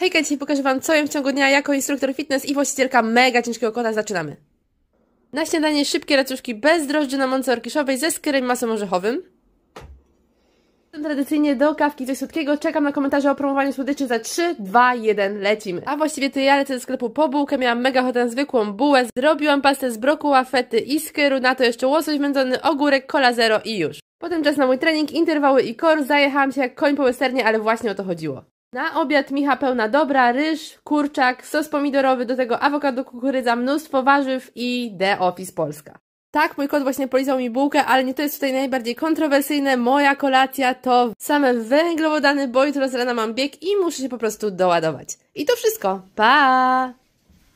Hej, dzisiaj pokażę Wam, co jem w ciągu dnia jako instruktor fitness i właścicielka mega ciężkiego kota. Zaczynamy! Na śniadanie szybkie racuszki bez drożdży na mące orkiszowej ze skierem masem orzechowym. Tradycyjnie do kawki coś słodkiego. Czekam na komentarze o promowaniu słodyczy za 3, 2, 1, lecimy. A właściwie to ja lecę ze sklepu po bułkę, miałam mega ochotę zwykłą bułę. Zrobiłam pastę z brokuła, fety i skyru, na to jeszcze łosoś wędzony, ogórek, kola zero i już. Potem czas na mój trening, interwały i kor. Zajechałam się jak koń po westernie, ale właśnie o to chodziło. Na obiad micha pełna dobra, ryż, kurczak, sos pomidorowy, do tego awokado, kukurydza, mnóstwo warzyw i The Office Polska. Tak, mój kot właśnie polizał mi bułkę, ale nie to jest tutaj najbardziej kontrowersyjne. Moja kolacja to same węglowodany, bo jutro z rana mam bieg i muszę się po prostu doładować. I to wszystko. Pa!